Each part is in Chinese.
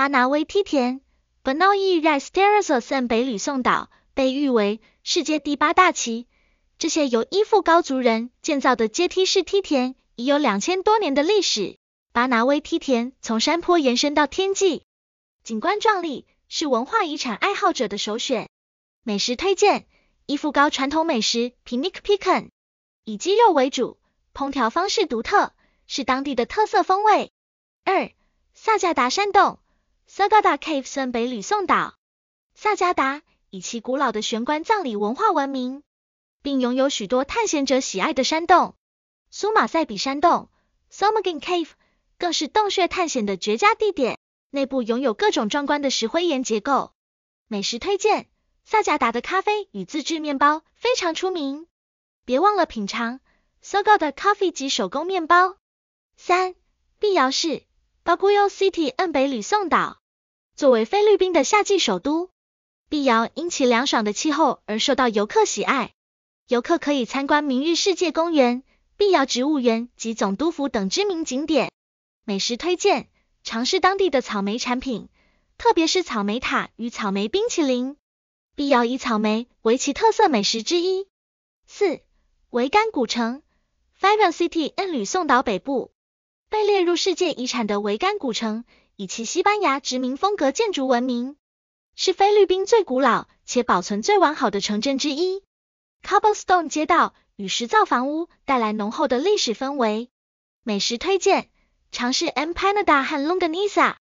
巴拿威梯田 （Benoy r i s e t e r r a z e s 北吕宋岛被誉为世界第八大旗。这些由伊夫高族人建造的阶梯式梯田已有两千多年的历史。巴拿威梯田从山坡延伸到天际，景观壮丽，是文化遗产爱好者的首选。美食推荐：伊夫高传统美食 p i n i c p i c k n 以鸡肉为主，烹调方式独特，是当地的特色风味。二、萨迦达山洞萨加达 Cave 森北吕宋岛，萨加达以其古老的玄关葬礼文化闻名，并拥有许多探险者喜爱的山洞。苏马塞比山洞 s o m a g i n Cave） 更是洞穴探险的绝佳地点，内部拥有各种壮观的石灰岩结构。美食推荐：萨加达的咖啡与自制面包非常出名，别忘了品尝 Sogada Coffee 及手工面包。三，碧瑶市 （Baguio City） 恩北吕宋岛。作为菲律宾的夏季首都，碧瑶因其凉爽的气候而受到游客喜爱。游客可以参观明日世界公园、碧瑶植物园及总督府等知名景点。美食推荐：尝试当地的草莓产品，特别是草莓塔与草莓冰淇淋。碧瑶以草莓为其特色美食之一。四、维甘古城 f i r e City，吕宋岛北部被列入世界遗产的维甘古城。以其西班牙殖民风格建筑闻名，是菲律宾最古老且保存最完好的城镇之一。cobblestone 街道与石造房屋带来浓厚的历史氛围。美食推荐：尝试 empanada 和 longanisa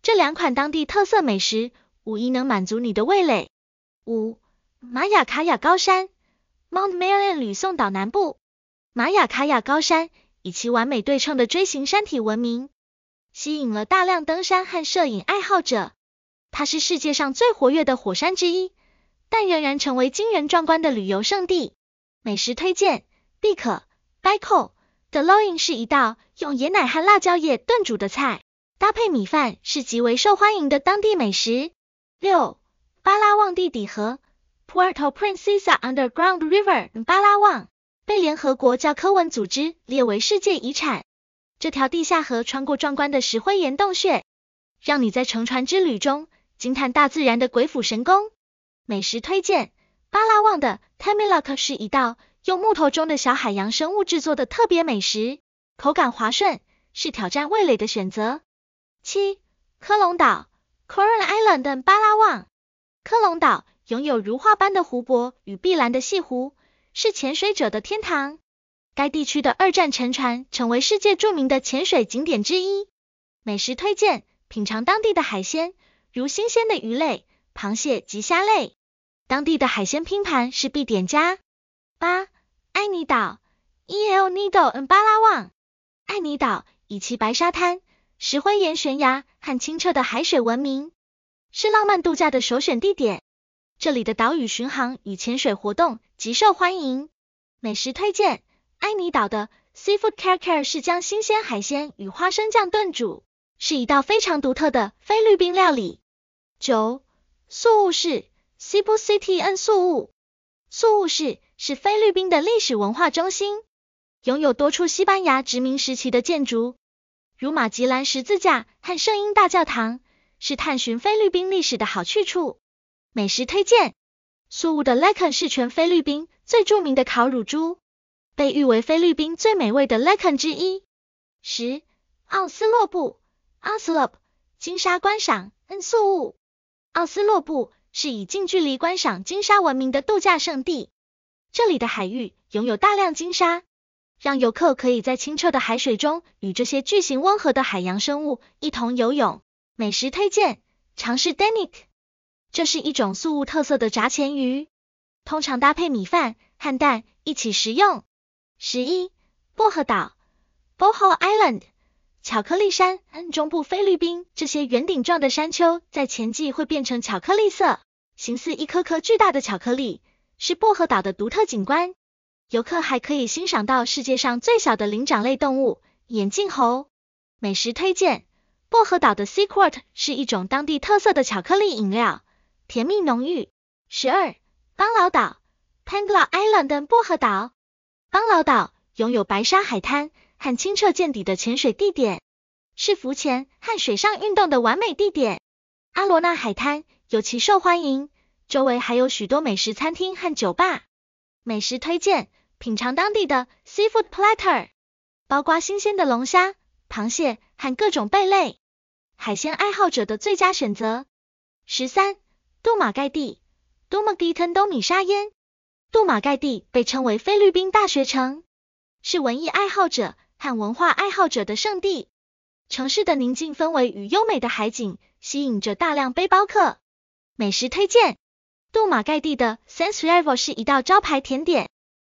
这两款当地特色美食，无疑能满足你的味蕾。五、玛雅卡雅高山 （Mount m e a i o n 吕宋岛南部，玛雅卡雅高山以其完美对称的锥形山体闻名。吸引了大量登山和摄影爱好者。它是世界上最活跃的火山之一，但仍然成为惊人壮观的旅游胜地。美食推荐 b i k b i k o de Loin 是一道用椰奶和辣椒叶炖煮的菜，搭配米饭是极为受欢迎的当地美食。六，巴拉望地底河，Puerto Princesa Underground River，巴拉望被联合国教科文组织列为世界遗产。这条地下河穿过壮观的石灰岩洞穴，让你在乘船之旅中惊叹大自然的鬼斧神工。美食推荐：巴拉望的 t a m i l o k 是一道用木头中的小海洋生物制作的特别美食，口感滑顺，是挑战味蕾的选择。七、科隆岛 （Coron Island） 的巴拉望。科隆岛拥有如画般的湖泊与碧蓝的西湖，是潜水者的天堂。该地区的二战沉船成为世界著名的潜水景点之一。美食推荐：品尝当地的海鲜，如新鲜的鱼类、螃蟹及虾类。当地的海鲜拼盘是必点佳。八、艾尼岛 （El Nido） a en b l 和 a 拉望。艾尼岛以其白沙滩、石灰岩悬崖和清澈的海水闻名，是浪漫度假的首选地点。这里的岛屿巡航与潜水活动极受欢迎。美食推荐。埃尼岛的 Seafood Carcar 是将新鲜海鲜与花生酱炖煮，是一道非常独特的菲律宾料理。九，素务市 Cebu City N 素务，素务市是菲律宾的历史文化中心，拥有多处西班牙殖民时期的建筑，如马吉兰十字架和圣婴大教堂，是探寻菲律宾历史的好去处。美食推荐，素务的 Lekan 是全菲律宾最著名的烤乳猪。被誉为菲律宾最美味的 Lekan 之一。十、奥斯洛布 o s l o p 金沙观赏 n 素物。奥斯洛布是以近距离观赏金沙闻名的度假胜地。这里的海域拥有大量金沙，让游客可以在清澈的海水中与这些巨型温和的海洋生物一同游泳。美食推荐：尝试 Danik，这是一种素物特色的炸前鱼，通常搭配米饭和蛋一起食用。十一，薄荷岛 b o h o Island），巧克力山（中部菲律宾）这些圆顶状的山丘在前季会变成巧克力色，形似一颗颗巨大的巧克力，是薄荷岛的独特景观。游客还可以欣赏到世界上最小的灵长类动物——眼镜猴。美食推荐：薄荷岛的 Secret 是一种当地特色的巧克力饮料，甜蜜浓郁。十二，邦劳岛 p a n g l a Island） 和薄荷岛。邦劳岛拥有白沙海滩和清澈见底的潜水地点，是浮潜和水上运动的完美地点。阿罗纳海滩尤其受欢迎，周围还有许多美食餐厅和酒吧。美食推荐：品尝当地的 seafood platter，包括新鲜的龙虾、螃蟹和各种贝类，海鲜爱好者的最佳选择。十三，杜马盖蒂多 u 蒂腾 g 米沙烟，杜马盖蒂被称为菲律宾大学城，是文艺爱好者和文化爱好者的圣地。城市的宁静氛围与优美的海景吸引着大量背包客。美食推荐：杜马盖蒂的 Sense River 是一道招牌甜点，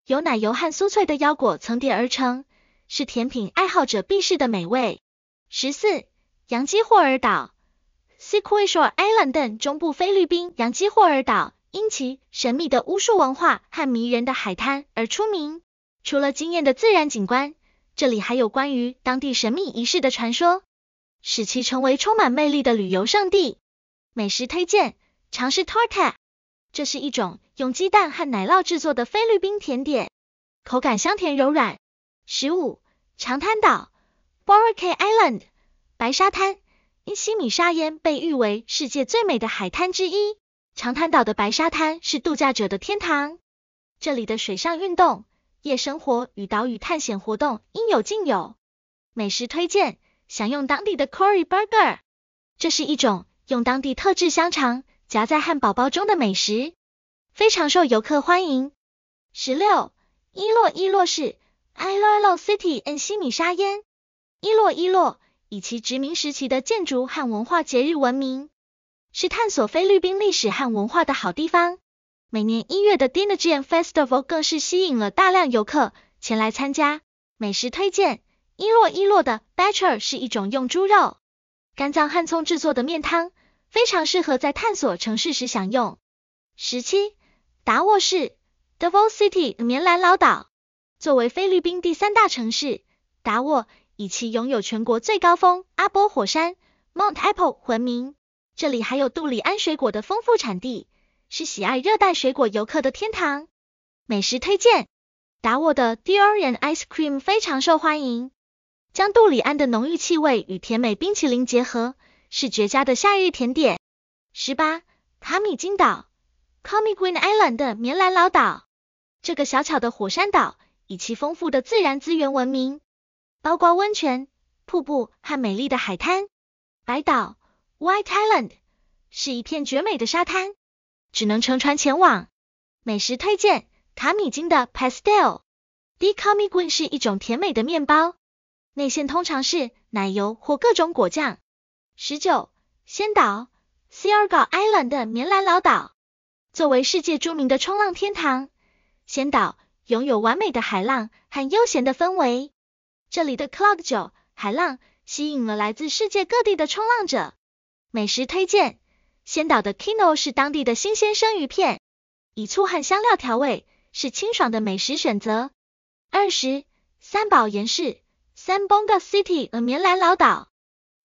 由奶油和酥脆的腰果层叠而成，是甜品爱好者必试的美味。十四、杨基霍尔岛、s e q u i a r Island 等中部菲律宾杨基霍尔岛。因其神秘的巫术文化和迷人的海滩而出名。除了惊艳的自然景观，这里还有关于当地神秘仪式的传说，使其成为充满魅力的旅游胜地。美食推荐：尝试 torta，这是一种用鸡蛋和奶酪制作的菲律宾甜点，口感香甜柔软。十五，长滩岛 Boracay Island，白沙滩，因西米沙岩被誉为世界最美的海滩之一。长滩岛的白沙滩是度假者的天堂，这里的水上运动、夜生活与岛屿探险活动应有尽有。美食推荐：享用当地的 Cory Burger，这是一种用当地特制香肠夹在汉堡包中的美食，非常受游客欢迎。十六，伊洛伊洛市 （Iloilo City） and 西米沙烟，伊洛伊洛以其殖民时期的建筑和文化节日闻名。是探索菲律宾历史和文化的好地方。每年一月的 d i n a g j a n Festival 更是吸引了大量游客前来参加。美食推荐：伊洛伊洛的 Batchel 是一种用猪肉、肝脏和葱制作的面汤，非常适合在探索城市时享用。十七，达沃市 d e v a l City） 棉兰老岛作为菲律宾第三大城市，达沃以其拥有全国最高峰阿波火山 （Mount Apo） 闻名。这里还有杜里安水果的丰富产地，是喜爱热带水果游客的天堂。美食推荐，达沃的 d u r i a n Ice Cream 非常受欢迎，将杜里安的浓郁气味与甜美冰淇淋结合，是绝佳的夏日甜点。十八，卡米金岛 c a m i g r e e n Island） 的棉兰老岛，这个小巧的火山岛以其丰富的自然资源闻名，包括温泉、瀑布和美丽的海滩。白岛。White Island 是一片绝美的沙滩，只能乘船前往。美食推荐卡米金的 Pastel。De c o m i g u i 是一种甜美的面包，内馅通常是奶油或各种果酱。十九，仙岛 s i r c a Island 的棉兰老岛，作为世界著名的冲浪天堂，仙岛拥有完美的海浪和悠闲的氛围。这里的 c l o g d 海浪吸引了来自世界各地的冲浪者。美食推荐，仙岛的 Kino 是当地的新鲜生鱼片，以醋和香料调味，是清爽的美食选择。二十，三宝岩市 （San b o n g a City） 和棉兰老岛。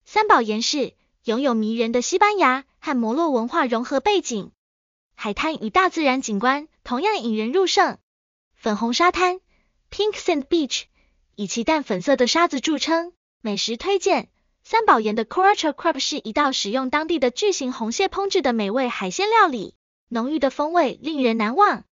三宝岩市拥有迷人的西班牙和摩洛文化融合背景，海滩与大自然景观同样引人入胜。粉红沙滩 （Pink Sand Beach） 以其淡粉色的沙子著称。美食推荐。三宝岩的 c o r a t c h a Crab 是一道使用当地的巨型红蟹烹制的美味海鲜料理，浓郁的风味令人难忘。